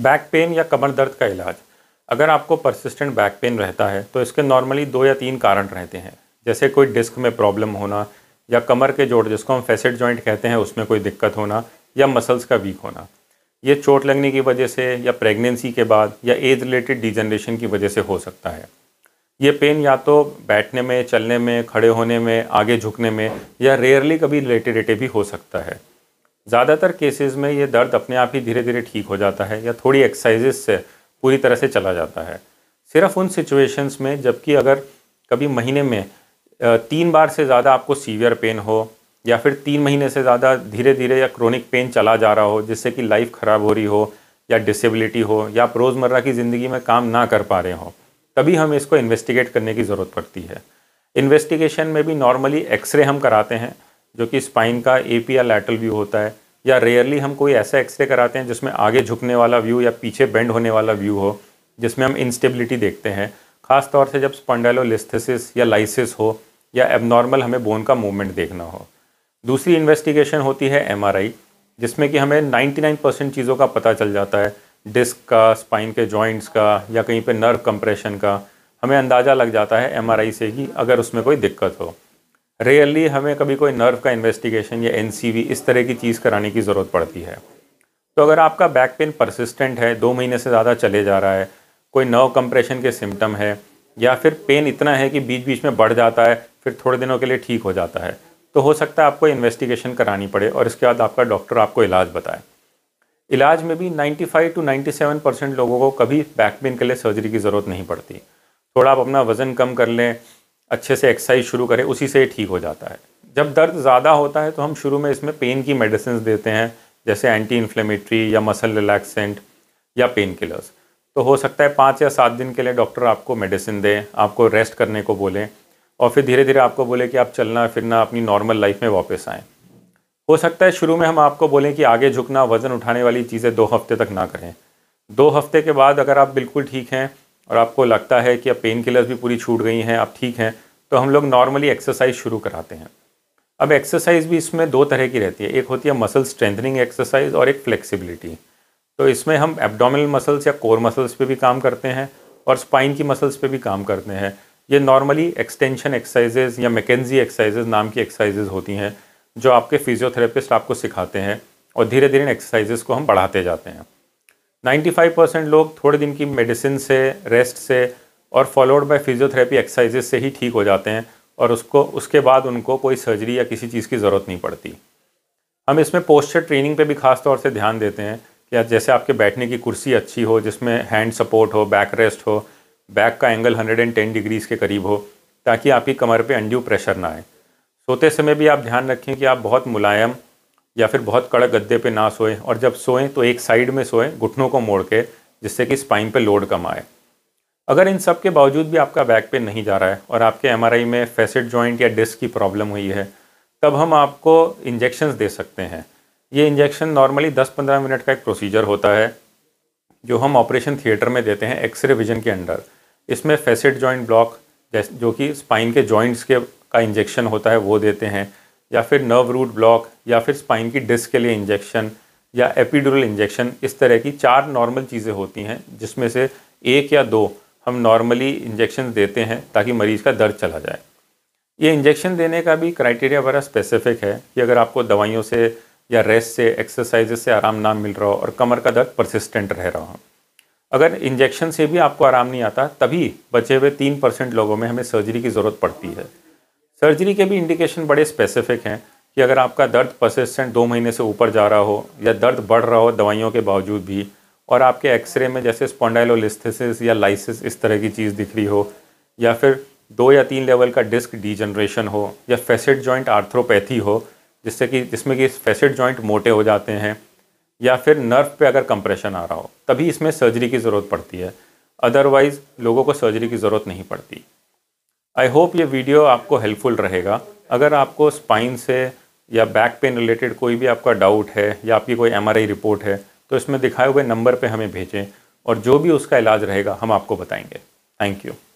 back pain या कमर दर्द का इलाज अगर आपको परसिस्टेंट बैक पेन रहता है तो इसके नॉर्मली दो या तीन कारण रहते हैं जैसे कोई डिस्क में प्रॉब्लम होना या कमर के जोड़ जिसको हम फेसेट जॉइंट कहते हैं उसमें कोई दिक्कत होना या मसल्स का वीक होना ये चोट लगने की वजह से या प्रेगनेंसी के बाद या एज रिलेटेड डिजनरेशन की वजह से हो सकता है ये पेन या तो बैठने में चलने में खड़े होने में आगे झुकने में या रेयरली कभी रिलेटेड भी हो सकता है ज़्यादातर केसेस में ये दर्द अपने आप ही धीरे धीरे ठीक हो जाता है या थोड़ी एक्सरसाइजेस से पूरी तरह से चला जाता है सिर्फ उन सिचुएशंस में जबकि अगर कभी महीने में तीन बार से ज़्यादा आपको सीवियर पेन हो या फिर तीन महीने से ज़्यादा धीरे धीरे या क्रोनिक पेन चला जा रहा हो जिससे कि लाइफ ख़राब हो रही हो या डिसेबिलिटी हो या आप रोज़मर्रा की ज़िंदगी में काम ना कर पा रहे हो तभी हमें इसको इन्वेस्टिगेट करने की ज़रूरत पड़ती है इन्वेस्टिगेशन में भी नॉर्मली एक्सरे हम कराते हैं जो कि स्पाइन का ए या लैटरल व्यू होता है या रेयरली हम कोई ऐसा एक्सरे कराते हैं जिसमें आगे झुकने वाला व्यू या पीछे बेंड होने वाला व्यू हो जिसमें हम इंस्टेबिलिटी देखते हैं ख़ास तौर से जब स्पंडेलोलिस्थिस या लाइसिस हो या एबनॉर्मल हमें बोन का मूवमेंट देखना हो दूसरी इन्वेस्टिगेशन होती है एम जिसमें कि हमें 99 परसेंट चीज़ों का पता चल जाता है डिस्क का स्पाइन के जॉइंट्स का या कहीं पे नर्व कंप्रेशन का हमें अंदाज़ा लग जाता है एम से कि अगर उसमें कोई दिक्कत हो रियली हमें कभी कोई नर्व का इन्वेस्टिगेशन या एन इस तरह की चीज़ कराने की ज़रूरत पड़ती है तो अगर आपका बैक पेन परसिस्टेंट है दो महीने से ज़्यादा चले जा रहा है कोई नर्व कंप्रेशन के सिम्टम है या फिर पेन इतना है कि बीच बीच में बढ़ जाता है फिर थोड़े दिनों के लिए ठीक हो जाता है तो हो सकता है आपको इन्वेस्टिगेशन करानी पड़े और इसके बाद आपका डॉक्टर आपको इलाज बताए इलाज में भी 95 टू 97 परसेंट लोगों को कभी बैक पेन के लिए सर्जरी की ज़रूरत नहीं पड़ती थोड़ा आप अपना वज़न कम कर लें अच्छे से एक्सरसाइज शुरू करें उसी से ठीक हो जाता है जब दर्द ज़्यादा होता है तो हम शुरू में इसमें पेन की मेडिसिन देते हैं जैसे एंटी इन्फ्लेमेटरी या मसल रिलैक्सेंट या पेन किलर्स तो हो सकता है पाँच या सात दिन के लिए डॉक्टर आपको मेडिसिन दें आपको रेस्ट करने को बोलें और फिर धीरे धीरे आपको बोले कि आप चलना फिरना अपनी नॉर्मल लाइफ में वापस आएँ हो सकता है शुरू में हम आपको बोलें कि आगे झुकना वज़न उठाने वाली चीज़ें दो हफ्ते तक ना करें दो हफ्ते के बाद अगर आप बिल्कुल ठीक हैं और आपको लगता है कि अब पेन किलर्स भी पूरी छूट गई हैं आप ठीक हैं तो हम लोग नॉर्मली एक्सरसाइज शुरू कराते हैं अब एक्सरसाइज भी इसमें दो तरह की रहती है एक होती है मसल स्ट्रेंथनिंग एक्सरसाइज और एक फ्लेक्सिबिलिटी तो इसमें हम एब्डोमिनल मसल्स या कोर मसल्स पे भी काम करते हैं और स्पाइन की मसल्स पे भी काम करते हैं ये नॉर्मली एक्सटेंशन एक्सरसाइजेज या मैकेजी एक्सरसाइजेज नाम की एक्सरसाइजेज होती हैं जो आपके फिजियोथेरेपिस्ट आपको सिखाते हैं और धीरे धीरे इन एक्सरसाइजेज को हम बढ़ाते जाते हैं 95 परसेंट लोग थोड़े दिन की मेडिसिन से रेस्ट से और फॉलोड बाय फिजियोथेरेपी एक्सरसाइजेज से ही ठीक हो जाते हैं और उसको उसके बाद उनको कोई सर्जरी या किसी चीज़ की ज़रूरत नहीं पड़ती हम इसमें पोस्चर ट्रेनिंग पे भी खास तौर से ध्यान देते हैं कि जैसे आपके बैठने की कुर्सी अच्छी हो जिसमें हैंड सपोर्ट हो बैक रेस्ट हो बैक का एंगल 110 डिग्रीज़ के करीब हो ताकि आपकी कमर पे अंड्यू प्रेशर ना आए सोते समय भी आप ध्यान रखें कि आप बहुत मुलायम या फिर बहुत कड़क गद्दे पे ना सोएं और जब सोएं तो एक साइड में सोएं घुटनों को मोड़ के जिससे कि स्पाइन पे लोड कम आए अगर इन सब के बावजूद भी आपका बैक पेन नहीं जा रहा है और आपके एम में फेसिड जॉइंट या डिस्क की प्रॉब्लम हुई है तब हम आपको इंजेक्शन दे सकते हैं ये इंजेक्शन नॉर्मली 10-15 मिनट का एक प्रोसीजर होता है जो हम ऑपरेशन थिएटर में देते हैं एक्सरे विजन के अंडर इसमें फेसिड जॉइंट ब्लॉक जो कि स्पाइन के जॉइंट्स के का इंजेक्शन होता है वो देते हैं या फिर नर्व रूट ब्लॉक या फिर स्पाइन की डिस्क के लिए इंजेक्शन या एपिडुरल इंजेक्शन इस तरह की चार नॉर्मल चीज़ें होती हैं जिसमें से एक या दो हम नॉर्मली इंजेक्शन देते हैं ताकि मरीज़ का दर्द चला जाए ये इंजेक्शन देने का भी क्राइटेरिया बड़ा स्पेसिफिक है कि अगर आपको दवाइयों से या रेस्ट से एक्सरसाइज से आराम ना मिल रहा हो और कमर का दर्द परसिस्टेंट रह रहा हो अगर इंजेक्शन से भी आपको आराम नहीं आता तभी बचे हुए तीन परसेंट लोगों में हमें सर्जरी की ज़रूरत पड़ती है सर्जरी के भी इंडिकेशन बड़े स्पेसिफिक हैं कि अगर आपका दर्द परसिस्टेंट दो महीने से ऊपर जा रहा हो या दर्द बढ़ रहा हो दवाइयों के बावजूद भी और आपके एक्सरे में जैसे स्पॉन्डाइलोलिस्थिस या लाइसिस इस तरह की चीज़ दिख रही हो या फिर दो या तीन लेवल का डिस्क डीजनरेशन हो या फेसिड जॉइंट आर्थ्रोपैथी हो जिससे कि जिसमें कि फेसिड जॉइंट मोटे हो जाते हैं या फिर नर्व पे अगर कंप्रेशन आ रहा हो तभी इसमें सर्जरी की ज़रूरत पड़ती है अदरवाइज़ लोगों को सर्जरी की ज़रूरत नहीं पड़ती आई होप ये वीडियो आपको हेल्पफुल रहेगा अगर आपको स्पाइन से या बैक पेन रिलेटेड कोई भी आपका डाउट है या आपकी कोई एम रिपोर्ट है तो इसमें दिखाए हुए नंबर पर हमें भेजें और जो भी उसका इलाज रहेगा हम आपको बताएंगे थैंक यू